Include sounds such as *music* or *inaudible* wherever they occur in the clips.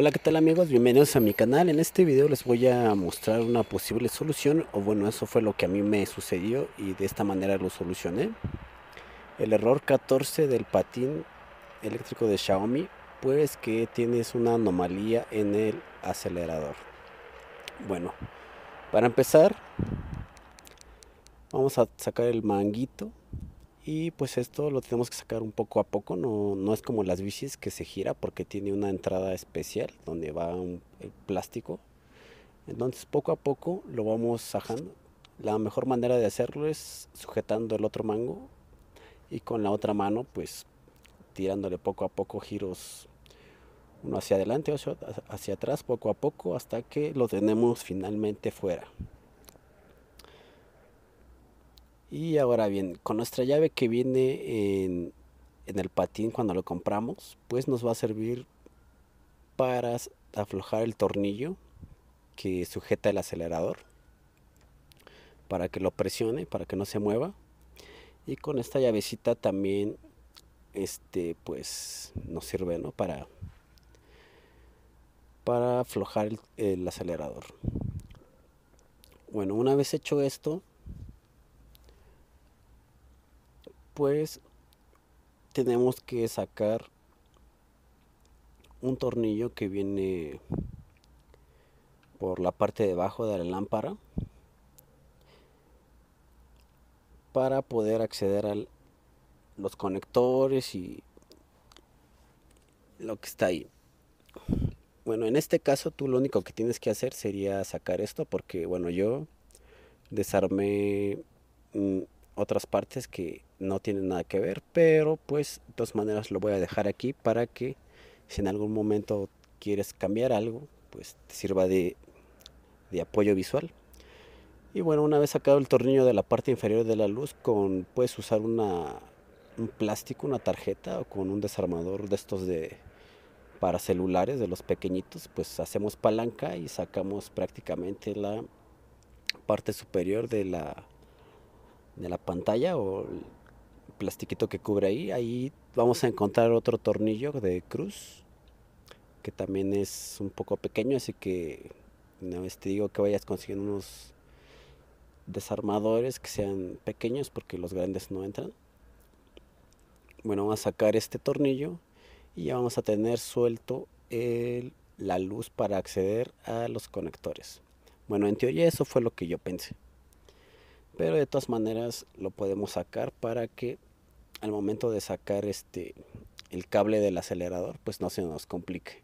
Hola qué tal amigos, bienvenidos a mi canal, en este video les voy a mostrar una posible solución o bueno eso fue lo que a mí me sucedió y de esta manera lo solucioné el error 14 del patín eléctrico de Xiaomi pues que tienes una anomalía en el acelerador bueno para empezar vamos a sacar el manguito y pues esto lo tenemos que sacar un poco a poco, no, no es como las bicis que se gira porque tiene una entrada especial donde va el eh, plástico. Entonces poco a poco lo vamos sacando. La mejor manera de hacerlo es sujetando el otro mango y con la otra mano pues tirándole poco a poco giros uno hacia adelante, hacia atrás, poco a poco hasta que lo tenemos finalmente fuera. Y ahora bien, con nuestra llave que viene en, el patín cuando lo compramos, pues nos va a servir para aflojar el tornillo que sujeta el acelerador para que lo presione, para que no se mueva. Y con esta llavecita también este pues nos sirve, ¿no? para para aflojar el, el acelerador. Bueno, una vez hecho esto, pues tenemos que sacar un tornillo que viene por la parte de abajo de la lámpara para poder acceder a los conectores y lo que está ahí. Bueno, en este caso tú lo único que tienes que hacer sería sacar esto porque, bueno, yo desarmé otras partes que no tienen nada que ver, pero pues de todas maneras lo voy a dejar aquí para que si en algún momento quieres cambiar algo, pues te sirva de, de apoyo visual. Y bueno, una vez sacado el tornillo de la parte inferior de la luz, con, puedes usar una, un plástico, una tarjeta o con un desarmador de estos de para celulares de los pequeñitos, pues hacemos palanca y sacamos prácticamente la parte superior de la de la pantalla o el plastiquito que cubre ahí, ahí vamos a encontrar otro tornillo de cruz que también es un poco pequeño, así que una vez te digo que vayas consiguiendo unos desarmadores que sean pequeños porque los grandes no entran. Bueno, vamos a sacar este tornillo y ya vamos a tener suelto la luz para acceder a los conectores. Bueno, en teoría eso fue lo que yo pensé pero de todas maneras lo podemos sacar para que al momento de sacar este el cable del acelerador pues no se nos complique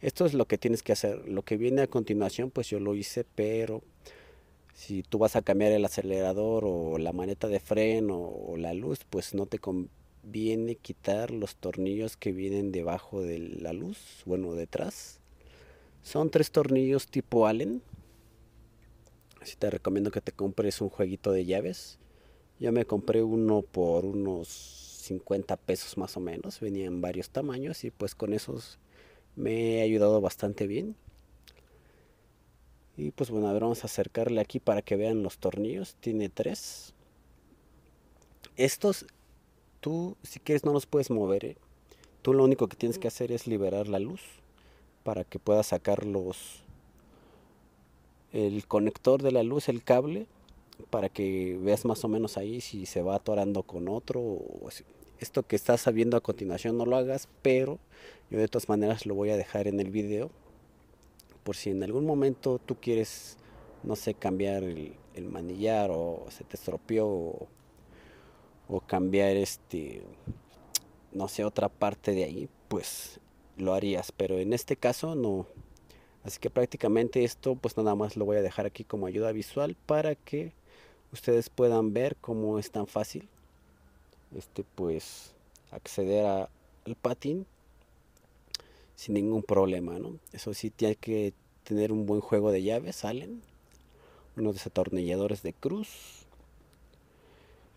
esto es lo que tienes que hacer lo que viene a continuación pues yo lo hice pero si tú vas a cambiar el acelerador o la maneta de freno o la luz pues no te conviene quitar los tornillos que vienen debajo de la luz bueno detrás son tres tornillos tipo allen si te recomiendo que te compres un jueguito de llaves. Yo me compré uno por unos 50 pesos más o menos. Venía en varios tamaños y pues con esos me he ayudado bastante bien. Y pues bueno, a ver, vamos a acercarle aquí para que vean los tornillos. Tiene tres. Estos, tú si quieres no los puedes mover. ¿eh? Tú lo único que tienes que hacer es liberar la luz para que puedas sacar los, el conector de la luz, el cable, para que veas más o menos ahí si se va atorando con otro o esto que estás sabiendo a continuación no lo hagas, pero yo de todas maneras lo voy a dejar en el video por si en algún momento tú quieres, no sé, cambiar el, manillar o se te estropeó o, cambiar este, no sé, otra parte de ahí, pues lo harías, pero en este caso no, Así que prácticamente esto pues nada más lo voy a dejar aquí como ayuda visual para que ustedes puedan ver cómo es tan fácil este pues acceder a, al patín sin ningún problema, ¿no? Eso sí tiene que tener un buen juego de llaves, salen unos desatornilladores de cruz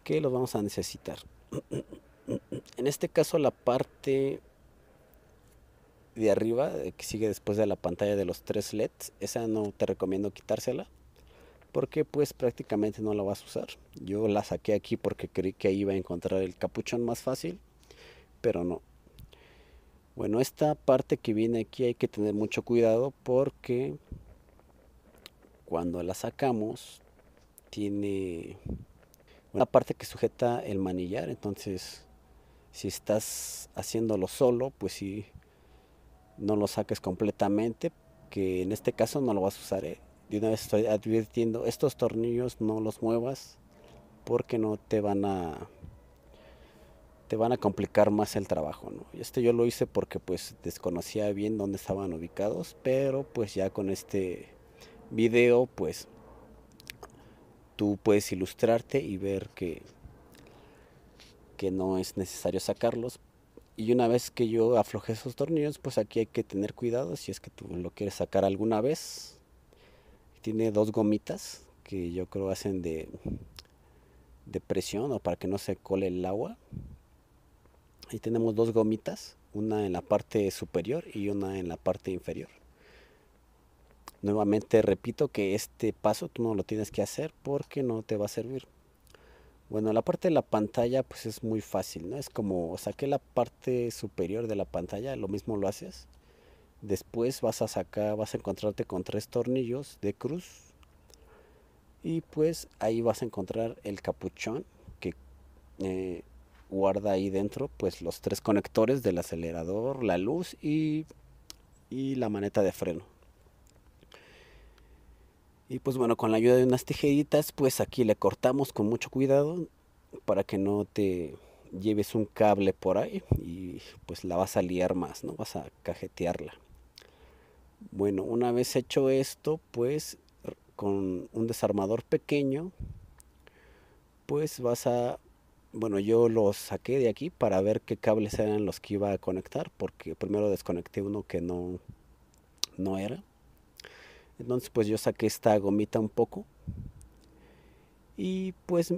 que los vamos a necesitar. *clears throat* En este caso la parte de arriba, eh, que sigue después de la pantalla de los tres LEDs, esa no te recomiendo quitársela porque pues prácticamente no la vas a usar. Yo la saqué aquí porque creí que ahí iba a encontrar el capuchón más fácil, pero no. Bueno, esta parte que viene aquí hay que tener mucho cuidado porque cuando la sacamos tiene una parte que sujeta el manillar, entonces si estás haciéndolo solo, pues sí no lo saques completamente, que en este caso no lo vas a usar. Eh. De una vez estoy advirtiendo, estos tornillos no los muevas porque no te van a te van a complicar más el trabajo, ¿no? Este yo lo hice porque pues desconocía bien dónde estaban ubicados, pero pues ya con este video pues tú puedes ilustrarte y ver que que no es necesario sacarlos y una vez que yo afloje esos tornillos, pues aquí hay que tener cuidado si es que tú lo quieres sacar alguna vez. Tiene dos gomitas que yo creo hacen de, de presión o para que no se cole el agua. Ahí tenemos dos gomitas, una en la parte superior y una en la parte inferior. Nuevamente repito que este paso tú no lo tienes que hacer porque no te va a servir. Bueno, la parte de la pantalla pues es muy fácil, ¿no? Es como saqué la parte superior de la pantalla, lo mismo lo haces. Después vas a sacar, vas a encontrarte con tres tornillos de cruz. Y pues ahí vas a encontrar el capuchón que eh, guarda ahí dentro pues los tres conectores del acelerador, la luz y la maneta de freno. Y pues bueno, con la ayuda de unas tijeritas, pues aquí le cortamos con mucho cuidado para que no te lleves un cable por ahí y pues la vas a liar más, ¿no? Vas a cajetearla. Bueno, una vez hecho esto, pues con un desarmador pequeño, pues vas a... Bueno, yo lo saqué de aquí para ver qué cables eran los que iba a conectar, porque primero desconecté uno que no, no era. Entonces pues yo saqué esta gomita un poco. Y pues,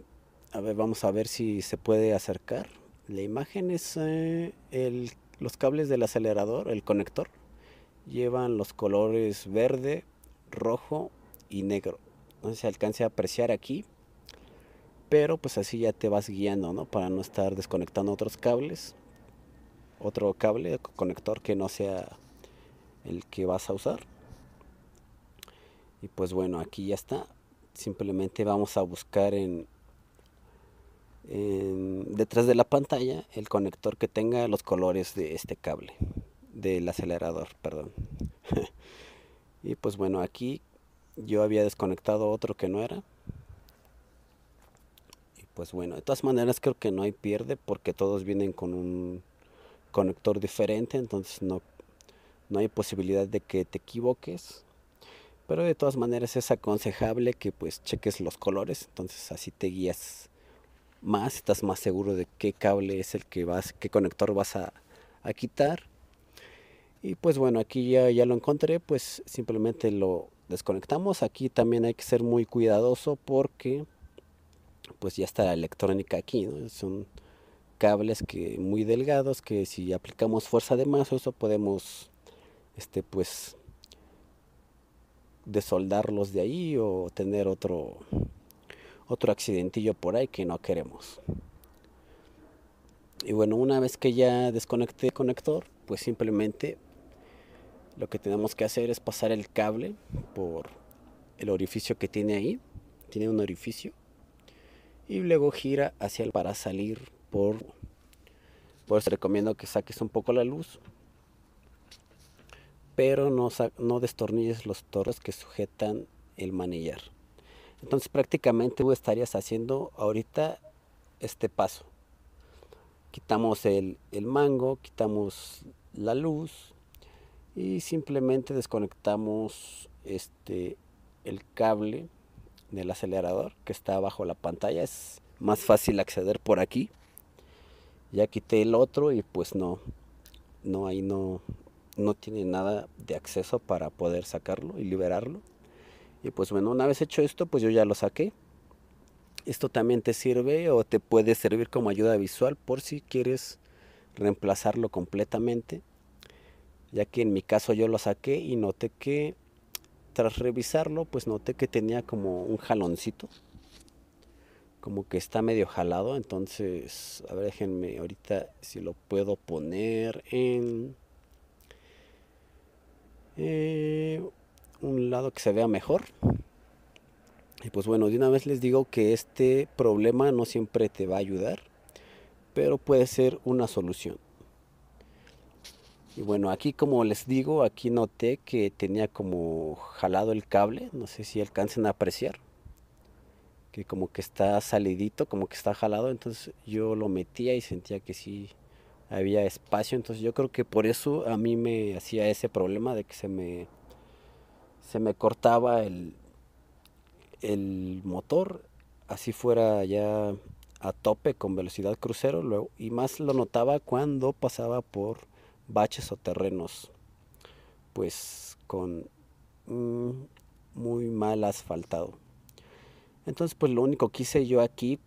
a ver, vamos a ver si se puede acercar. La imagen es eh, los cables del acelerador, el conector. Llevan los colores verde, rojo y negro. No se alcance a apreciar aquí. Pero pues así ya te vas guiando, ¿no? Para no estar desconectando otros cables. Otro cable, conector que no sea el que vas a usar. Y pues bueno, aquí ya está. Simplemente vamos a buscar en, detrás de la pantalla el conector que tenga los colores de este cable, del acelerador, perdón. *laughs* y pues bueno, aquí yo había desconectado otro que no era. Y pues bueno, de todas maneras creo que no hay pierde porque todos vienen con un conector diferente, entonces no hay posibilidad de que te equivoques pero de todas maneras es aconsejable que pues cheques los colores, entonces así te guías más, estás más seguro de qué cable es el que vas, qué conector vas a, quitar. Y pues bueno, aquí ya, ya lo encontré, pues simplemente lo desconectamos. Aquí también hay que ser muy cuidadoso porque pues ya está la electrónica aquí, Son cables que muy delgados que si aplicamos fuerza de más eso podemos este pues soldarlos de ahí o tener otro otro accidentillo por ahí que no queremos. Y bueno, una vez que ya desconecté el conector, pues simplemente lo que tenemos que hacer es pasar el cable por el orificio que tiene ahí. Tiene un orificio. Y luego gira hacia el para salir por... Pues recomiendo que saques un poco la luz pero no, destornilles los toros que sujetan el manillar. Entonces prácticamente tú estarías haciendo ahorita este paso. Quitamos el, mango, quitamos la luz y simplemente desconectamos este, el cable del acelerador que está bajo la pantalla. Es más fácil acceder por aquí. Ya quité el otro y pues no, no, ahí no, no tiene nada de acceso para poder sacarlo y liberarlo. Y pues bueno, una vez hecho esto, pues yo ya lo saqué. Esto también te sirve o te puede servir como ayuda visual por si quieres reemplazarlo completamente. Ya que en mi caso yo lo saqué y noté que tras revisarlo, pues noté que tenía como un jaloncito. Como que está medio jalado. Entonces, a ver, déjenme ahorita si lo puedo poner en... Eh, un lado que se vea mejor. Y pues bueno, de una vez les digo que este problema no siempre te va a ayudar, pero puede ser una solución. Y bueno, aquí como les digo, aquí noté que tenía como jalado el cable, no sé si alcancen a apreciar, que como que está salidito, como que está jalado, entonces yo lo metía y sentía que sí había espacio, entonces yo creo que por eso a mí me hacía ese problema de que se me, se me cortaba el, el motor, así fuera ya a tope con velocidad crucero, luego, y más lo notaba cuando pasaba por baches o terrenos, pues con mm, muy mal asfaltado. Entonces, pues lo único que hice yo aquí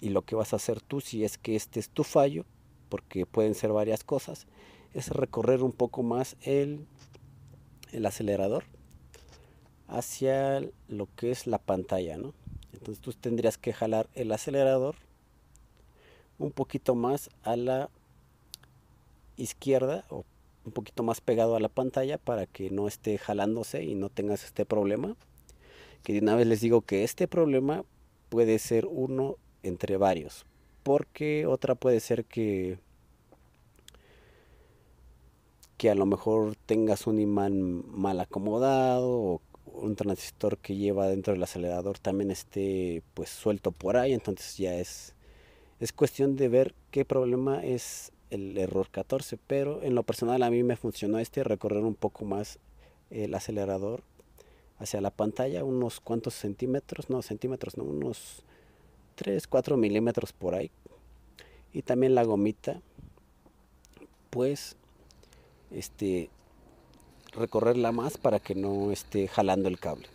y lo que vas a hacer tú, si es que este es tu fallo, porque pueden ser varias cosas, es recorrer un poco más el, acelerador hacia lo que es la pantalla, Entonces tú tendrías que jalar el acelerador un poquito más a la izquierda o un poquito más pegado a la pantalla para que no esté jalándose y no tengas este problema. Que de una vez les digo que este problema puede ser uno entre varios porque otra puede ser que que a lo mejor tengas un imán mal acomodado o un transistor que lleva dentro del acelerador también esté pues suelto por ahí, entonces ya es es cuestión de ver qué problema es el error 14, pero en lo personal a mí me funcionó este recorrer un poco más el acelerador hacia la pantalla, unos cuantos centímetros, no centímetros, no unos 3, 4 milímetros por ahí. Y también la gomita, pues, este, recorrerla más para que no esté jalando el cable.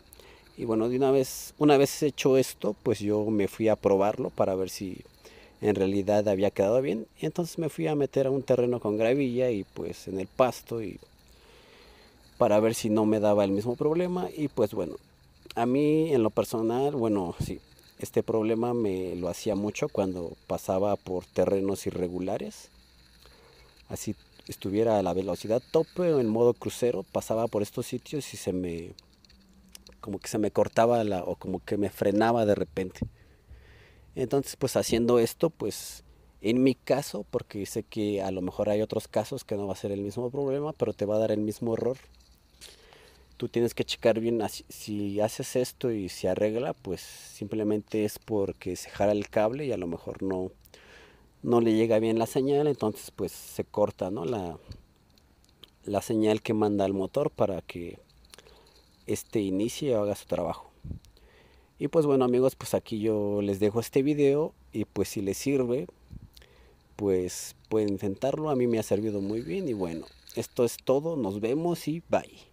Y bueno, de una vez, una vez hecho esto, pues yo me fui a probarlo para ver si en realidad había quedado bien. Y entonces me fui a meter a un terreno con gravilla y pues en el pasto y para ver si no me daba el mismo problema. Y pues bueno, a mí en lo personal, bueno, sí, este problema me lo hacía mucho cuando pasaba por terrenos irregulares. Así estuviera a la velocidad tope o en modo crucero, pasaba por estos sitios y se me como que se me cortaba la o como que me frenaba de repente. Entonces, pues haciendo esto, pues en mi caso, porque sé que a lo mejor hay otros casos que no va a ser el mismo problema, pero te va a dar el mismo error tú tienes que checar bien si haces esto y se arregla, pues simplemente es porque se jala el cable y a lo mejor no, no le llega bien la señal, entonces pues se corta ¿no? la, la señal que manda el motor para que este inicie o haga su trabajo. Y pues bueno amigos, pues aquí yo les dejo este video y pues si les sirve, pues pueden intentarlo, a mí me ha servido muy bien y bueno, esto es todo, nos vemos y bye.